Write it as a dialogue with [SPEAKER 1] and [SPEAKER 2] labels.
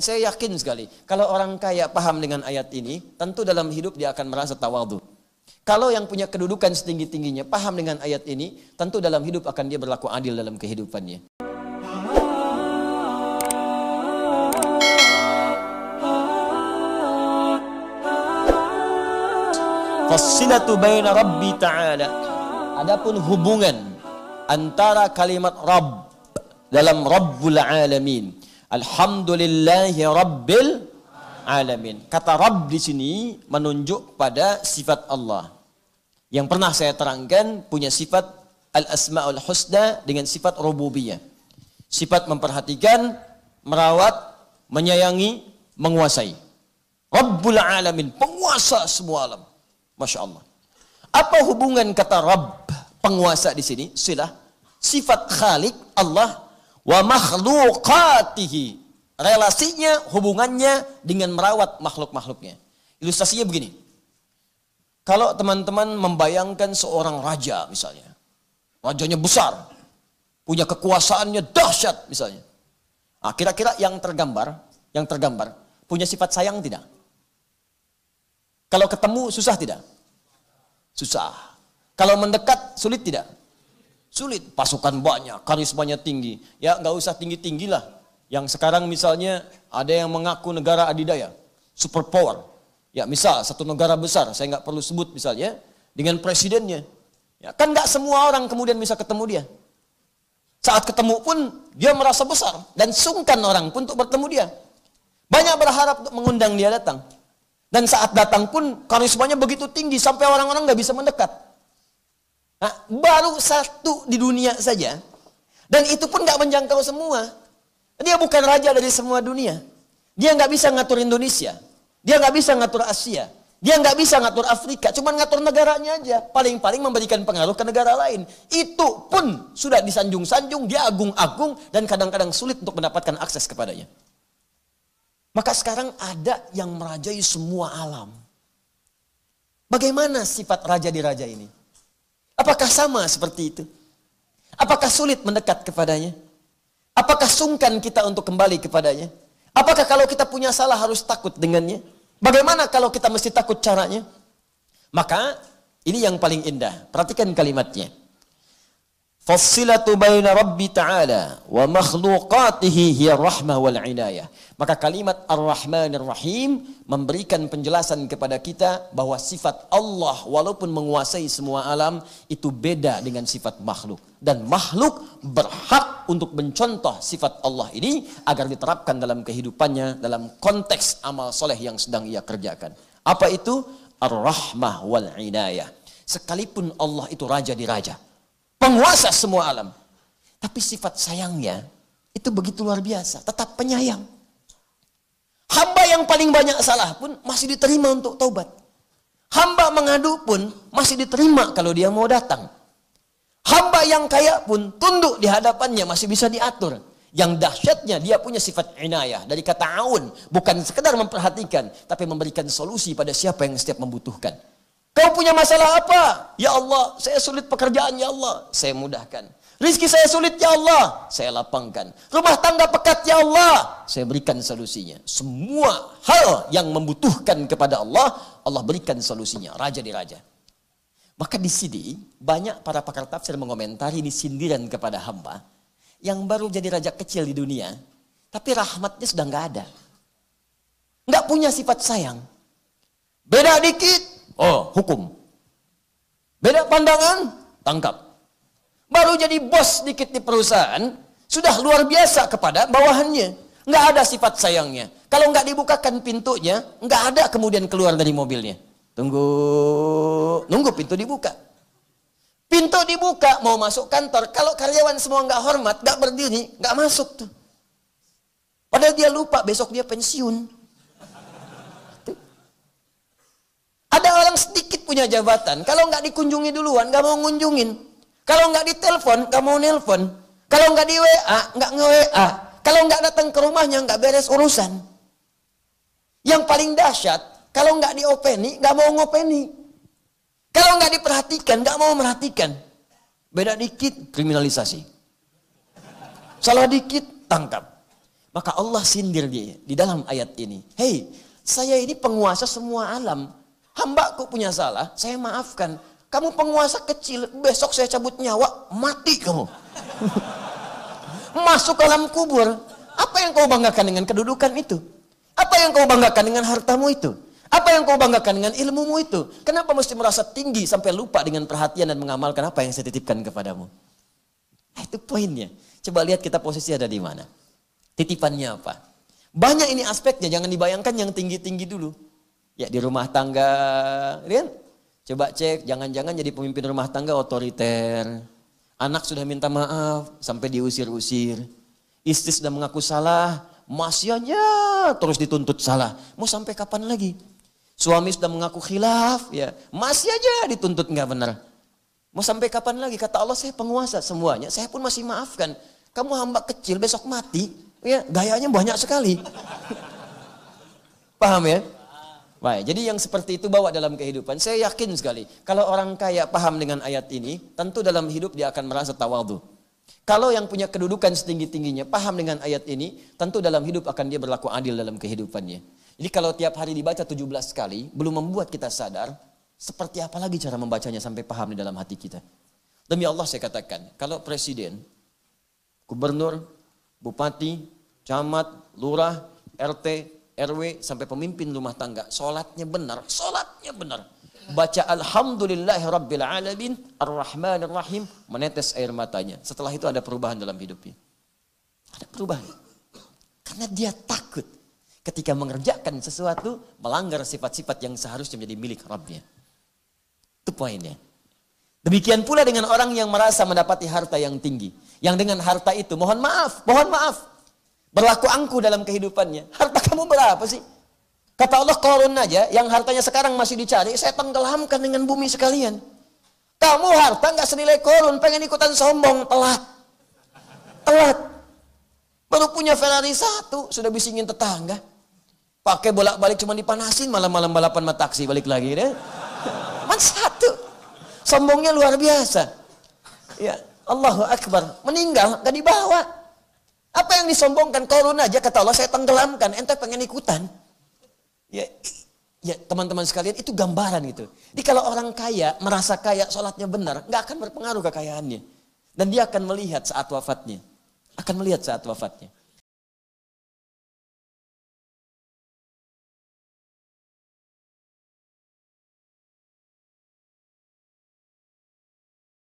[SPEAKER 1] Saya yakin sekali, kalau orang kaya paham dengan ayat ini, tentu dalam hidup dia akan merasa tawadu. Kalau yang punya kedudukan setinggi-tingginya paham dengan ayat ini, tentu dalam hidup akan dia berlaku adil dalam kehidupannya. Fasilatu baina rabbi ta'ala. Adapun hubungan antara kalimat Rabb dalam Rabbul Alamin Alhamdulillahi Rabbil Alamin. Kata Rabb di sini menunjuk pada sifat Allah. Yang pernah saya terangkan punya sifat Al-Asma'ul Husna dengan sifat rububiyah. Sifat memperhatikan, merawat, menyayangi, menguasai. Rabbul Alamin, penguasa semua alam. Masya Allah. Apa hubungan kata Rabb, penguasa di sini? Silah. Sifat Khalik, Allah wa makhluqatihi. Relasinya, hubungannya dengan merawat makhluk-makhluknya. Ilustrasinya begini. Kalau teman-teman membayangkan seorang raja misalnya. Rajanya besar. Punya kekuasaannya dahsyat misalnya. Nah, kira-kira yang tergambar, yang tergambar punya sifat sayang tidak? Kalau ketemu susah tidak? Susah. Kalau mendekat sulit tidak? Sulit, pasukan banyak, karismanya tinggi. Ya nggak usah tinggi tinggilah. Yang sekarang misalnya ada yang mengaku negara adidaya, superpower. Ya misal satu negara besar, saya nggak perlu sebut misalnya, dengan presidennya. Ya, kan nggak semua orang kemudian bisa ketemu dia. Saat ketemu pun dia merasa besar dan sungkan orang pun untuk bertemu dia. Banyak berharap untuk mengundang dia datang. Dan saat datang pun karismanya begitu tinggi sampai orang-orang nggak bisa mendekat. Nah, baru satu di dunia saja. Dan itu pun gak menjangkau semua. Dia bukan raja dari semua dunia. Dia gak bisa ngatur Indonesia. Dia gak bisa ngatur Asia. Dia nggak bisa ngatur Afrika, cuma ngatur negaranya aja. Paling-paling memberikan pengaruh ke negara lain. Itu pun sudah disanjung-sanjung, dia agung-agung, dan kadang-kadang sulit untuk mendapatkan akses kepadanya. Maka sekarang ada yang merajai semua alam. Bagaimana sifat raja di raja ini? Apakah sama seperti itu? Apakah sulit mendekat kepadanya? Apakah sungkan kita untuk kembali kepadanya? Apakah kalau kita punya salah harus takut dengannya? Bagaimana kalau kita mesti takut caranya? Maka ini yang paling indah. Perhatikan kalimatnya. Fassilatu baina Rabbi Ta'ala wa makhluqatihi hiya rahmah wal inayah. Maka kalimat Ar-Rahmanir Rahim memberikan penjelasan kepada kita bahwa sifat Allah walaupun menguasai semua alam itu beda dengan sifat makhluk dan makhluk berhak untuk mencontoh sifat Allah ini agar diterapkan dalam kehidupannya dalam konteks amal soleh yang sedang ia kerjakan. Apa itu? Ar-Rahmah wal Inayah. Sekalipun Allah itu raja di raja penguasa semua alam. Tapi sifat sayangnya itu begitu luar biasa, tetap penyayang. Hamba yang paling banyak salah pun masih diterima untuk taubat. Hamba mengadu pun masih diterima kalau dia mau datang. Hamba yang kaya pun tunduk di hadapannya masih bisa diatur. Yang dahsyatnya dia punya sifat inayah dari kata aun, bukan sekedar memperhatikan tapi memberikan solusi pada siapa yang setiap membutuhkan. Kau punya masalah apa? Ya Allah, saya sulit pekerjaan ya Allah, saya mudahkan. Rizki saya sulit ya Allah, saya lapangkan. Rumah tangga pekat ya Allah, saya berikan solusinya. Semua hal yang membutuhkan kepada Allah, Allah berikan solusinya. Raja di raja. Maka di sini banyak para pakar tafsir mengomentari ini sindiran kepada hamba yang baru jadi raja kecil di dunia, tapi rahmatnya sudah nggak ada. Nggak punya sifat sayang. Beda dikit, oh hukum. Beda pandangan, tangkap. Baru jadi bos dikit di perusahaan, sudah luar biasa kepada bawahannya. Nggak ada sifat sayangnya. Kalau nggak dibukakan pintunya, nggak ada kemudian keluar dari mobilnya. Tunggu, nunggu pintu dibuka. Pintu dibuka, mau masuk kantor. Kalau karyawan semua nggak hormat, nggak berdiri, nggak masuk tuh. Padahal dia lupa besok dia pensiun. Ada orang sedikit punya jabatan, kalau nggak dikunjungi duluan, nggak mau ngunjungin. Kalau nggak ditelepon, nggak mau nelpon. Kalau nggak di WA, nggak nge-WA. Kalau nggak datang ke rumahnya, nggak beres urusan. Yang paling dahsyat, kalau nggak diopeni, nggak mau ngopeni. Kalau nggak diperhatikan, nggak mau merhatikan. Beda dikit, kriminalisasi. Salah dikit, tangkap. Maka Allah sindir dia di dalam ayat ini. Hei, saya ini penguasa semua alam. Hambaku punya salah, saya maafkan. Kamu penguasa kecil, besok saya cabut nyawa, mati kamu. Masuk ke dalam kubur. Apa yang kau banggakan dengan kedudukan itu? Apa yang kau banggakan dengan hartamu itu? Apa yang kau banggakan dengan ilmumu itu? Kenapa mesti merasa tinggi sampai lupa dengan perhatian dan mengamalkan apa yang saya titipkan kepadamu? Nah, itu poinnya. Coba lihat kita posisi ada di mana. Titipannya apa? Banyak ini aspeknya, jangan dibayangkan yang tinggi-tinggi dulu. Ya di rumah tangga, lihat, kan? Coba cek, jangan-jangan jadi pemimpin rumah tangga otoriter. Anak sudah minta maaf sampai diusir-usir. Istri sudah mengaku salah, masih terus dituntut salah. Mau sampai kapan lagi? Suami sudah mengaku khilaf, ya masih aja dituntut nggak benar. Mau sampai kapan lagi? Kata Allah, saya penguasa semuanya. Saya pun masih maafkan. Kamu hamba kecil, besok mati. Ya, gayanya banyak sekali. Paham ya? Baik, jadi yang seperti itu bawa dalam kehidupan. Saya yakin sekali, kalau orang kaya paham dengan ayat ini, tentu dalam hidup dia akan merasa tawadhu. Kalau yang punya kedudukan setinggi-tingginya paham dengan ayat ini, tentu dalam hidup akan dia berlaku adil dalam kehidupannya. Jadi kalau tiap hari dibaca 17 kali, belum membuat kita sadar, seperti apa lagi cara membacanya sampai paham di dalam hati kita. Demi Allah saya katakan, kalau presiden, gubernur, bupati, camat, lurah, RT, RW sampai pemimpin rumah tangga solatnya benar solatnya benar baca alhamdulillah rabbil alamin arrahmanir rahim menetes air matanya setelah itu ada perubahan dalam hidupnya ada perubahan karena dia takut ketika mengerjakan sesuatu melanggar sifat-sifat yang seharusnya menjadi milik Rabbnya itu poinnya demikian pula dengan orang yang merasa mendapati harta yang tinggi yang dengan harta itu mohon maaf mohon maaf Berlaku angku dalam kehidupannya. Harta kamu berapa sih? Kata Allah korun aja, yang hartanya sekarang masih dicari, saya tenggelamkan dengan bumi sekalian. Kamu harta nggak senilai korun, pengen ikutan sombong, telat. Telat. Baru punya Ferrari satu, sudah bisingin tetangga. Pakai bolak-balik cuma dipanasin, malam-malam balapan sama taksi, balik lagi deh. Man satu. Sombongnya luar biasa. Ya, Allahu Akbar. Meninggal, gak dibawa. Apa yang disombongkan? Korun aja kata Allah, saya tenggelamkan. Ente pengen ikutan. Ya, ya teman-teman sekalian itu gambaran itu Jadi kalau orang kaya merasa kaya, sholatnya benar, nggak akan berpengaruh kekayaannya. Dan dia akan melihat saat wafatnya. Akan melihat saat wafatnya.